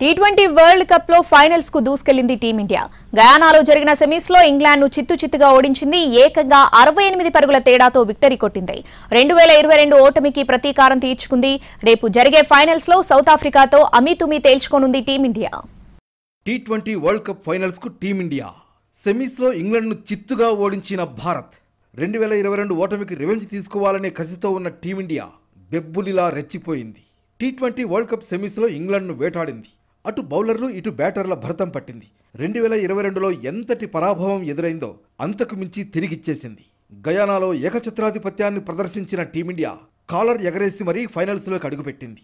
tea twenty world cup లో finals కు దూసుకెళ్లింది టీమిండియా గయానాలో జరిగిన సెమీస్ లో ఇంగ్లాండ్ ను చిత్తు చిత్తుగా ఓడించింది ఏకంగా అరవై ఎనిమిది పరుగుల తేడాతో విక్టరీ కొట్టింది రెండు వేల ఇరవై రెండు ఓటమికి ప్రతీకారం తీర్చుకుంది రేపు జరిగే ఫైనల్స్ లో సౌత్ ఆఫ్రికాతో అమీతుమీ తేల్చుకోనుంది team India T twenty world cup finals కు టీమిండియా సెమీస్ లో ఇంగ్లాండ్ ను చిత్తుగా ఓడించిన భారత్ రెండు వేల ఇరవై రెండు ఓటమికి రివెంజ్ తీసుకోవాలనే కసితో ఉన్న టీమిండియా బెబ్బులిలా రెచ్చిపోయింది టీ ట్వంటీ వరల్డ్ కప్ సెమీస్లో ఇంగ్లాండ్ను వేటాడింది అటు బౌలర్లు ఇటు బ్యాటర్ల భరతం పట్టింది రెండు వేల ఇరవై రెండులో ఎంతటి పరాభవం ఎదురైందో అంతకు మించి తిరిగిచ్చేసింది గయానాలో ఏకచిత్రాధిపత్యాన్ని ప్రదర్శించిన టీమిండియా కాలర్ ఎగరేసి మరీ ఫైనల్స్లోకి అడుగుపెట్టింది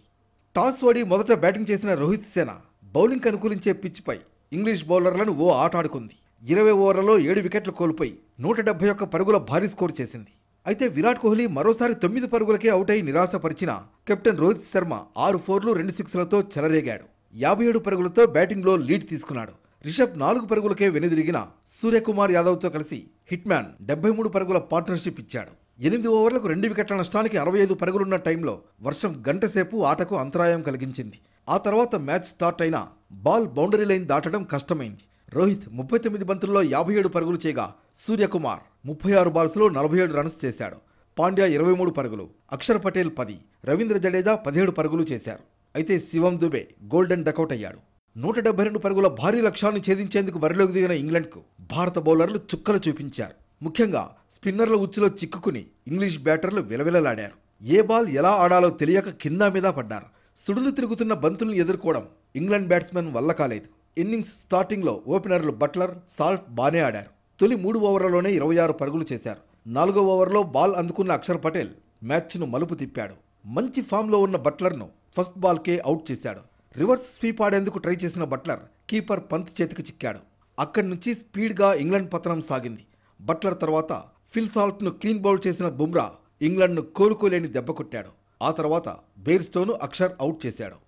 టాస్ ఓడి మొదట బ్యాటింగ్ చేసిన రోహిత్ సేన బౌలింగ్కి అనుకూలించే పిచ్పై ఇంగ్లీష్ బౌలర్లను ఓ ఆట ఆడుకుంది ఇరవై ఓవర్లలో ఏడు వికెట్లు కోల్పోయి నూట డెబ్బై ఒక్క పరుగుల భారీ స్కోర్ చేసింది అయితే విరాట్ కోహ్లీ మరోసారి తొమ్మిది పరుగులకే అవుట్ అయి నిరాశపరిచిన కెప్టెన్ రోహిత్ శర్మ ఆరు ఫోర్లు రెండు సిక్స్లతో చెలరేగాడు యాభై ఏడు పరుగులతో బ్యాటింగ్లో లీడ్ తీసుకున్నాడు రిషబ్ నాలుగు పరుగులకే వెనుదిరిగిన సూర్యకుమార్ యాదవ్తో కలిసి హిట్మ్యాన్ డెబ్బై మూడు పరుగుల పార్ట్నర్షిప్ ఇచ్చాడు ఎనిమిది ఓవర్లకు రెండు వికెట్ల నష్టానికి అరవై ఐదు పరుగులున్న టైంలో వర్షం గంటసేపు ఆటకు అంతరాయం కలిగించింది ఆ తర్వాత మ్యాచ్ స్టార్ట్ అయినా బాల్ బౌండరీ లైన్ దాటడం కష్టమైంది రోహిత్ ముప్పై తొమ్మిది బంతుల్లో యాభై ఏడు పరుగులు చేయగా సూర్యకుమార్ ముప్పై ఆరు బాల్స్లో నలభై ఏడు రన్స్ చేశాడు పాండ్యా ఇరవై మూడు పరుగులు అక్షర్ పటేల్ పది రవీంద్ర జడేజా పదిహేడు పరుగులు చేశారు అయితే శివం దుబే గోల్డెన్ డకౌట్ అయ్యాడు నూట డెబ్బై రెండు పరుగుల భారీ లక్ష్యాన్ని ఛేదించేందుకు బరిలోకి దిగిన ఇంగ్లండ్కు భారత బౌలర్లు చుక్కలు చూపించారు ముఖ్యంగా స్పిన్నర్ల ఉచ్చులో చిక్కుకుని ఇంగ్లీష్ బ్యాటర్లు విలవిలలాడారు ఏ బాల్ ఎలా ఆడాలో తెలియక కింద మీద పడ్డారు సుడులు తిరుగుతున్న బంతులను ఎదుర్కోవడం ఇంగ్లాండ్ బ్యాట్స్మెన్ వల్ల కాలేదు ఇన్నింగ్స్ స్టార్టింగ్లో ఓపెనర్లు బట్లర్ సాల్ట్ బానే ఆడారు తొలి మూడు ఓవర్లలోనే ఇరవై ఆరు పరుగులు చేశారు నాలుగో ఓవర్లో బాల్ అందుకున్న అక్షర్ పటేల్ మ్యాచ్ను మలుపు తిప్పాడు మంచి ఫామ్లో ఉన్న బట్లర్ను ఫస్ట్ బాల్కే అవుట్ చేశాడు రివర్స్ స్వీప్ ఆడేందుకు ట్రై చేసిన బట్లర్ కీపర్ పంత్ చేతికి చిక్కాడు అక్కడి నుంచి స్పీడ్గా ఇంగ్లాండ్ పతనం సాగింది బట్లర్ తర్వాత ఫిల్ సాల్ట్ను క్లీన్ బౌల్ చేసిన బుమ్రా ఇంగ్లాండ్ను కోలుకోలేని దెబ్బ కొట్టాడు ఆ తర్వాత బేర్స్టోను అక్షర్ అవుట్ చేశాడు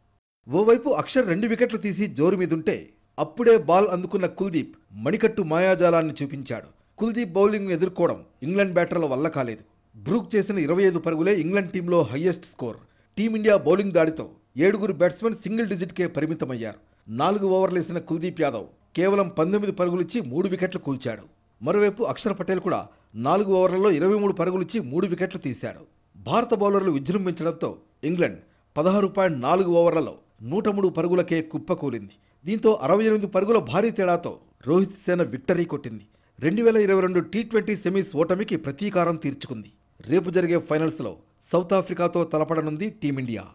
ఓవైపు అక్షర్ రెండు వికెట్లు తీసి జోరు మీదుంటే అప్పుడే బాల్ అందుకున్న కుల్దీప్ మణికట్టు మాయాజాలాన్ని చూపించాడు కుల్దీప్ బౌలింగ్ ఎదుర్కోవడం ఇంగ్లాండ్ బ్యాటర్ల వల్ల కాలేదు బ్రూక్ చేసిన ఇరవై ఐదు పరుగులే ఇంగ్లాండ్ టీంలో హయ్యెస్ట్ స్కోర్ టీమిండియా బౌలింగ్ దాడితో ఏడుగురు బ్యాట్స్మెన్ సింగిల్ డిజిట్కే పరిమితమయ్యారు నాలుగు ఓవర్లేసిన కుల్దీప్ యాదవ్ కేవలం పంతొమ్మిది పరుగులిచ్చి మూడు వికెట్లు కూల్చాడు మరోవైపు అక్షర్ పటేల్ కూడా నాలుగు ఓవర్లలో ఇరవై మూడు పరుగులిచ్చి మూడు వికెట్లు తీశాడు భారత బౌలర్లు విజృంభించడంతో ఇంగ్లాండ్ పదహారు పాయింట్ నాలుగు ఓవర్లలో నూట మూడు పరుగులకే కుప్పకూలింది దీంతో అరవై ఎనిమిది పరుగుల భారీ తేడాతో రోహిత్ సేన విక్టరీ కొట్టింది రెండు వేల ఇరవై రెండు టీ ట్వంటీ సెమీస్ ఓటమికి ప్రతీకారం తీర్చుకుంది రేపు జరిగే ఫైనల్స్లో సౌత్ ఆఫ్రికాతో తలపడనుంది టీమిండియా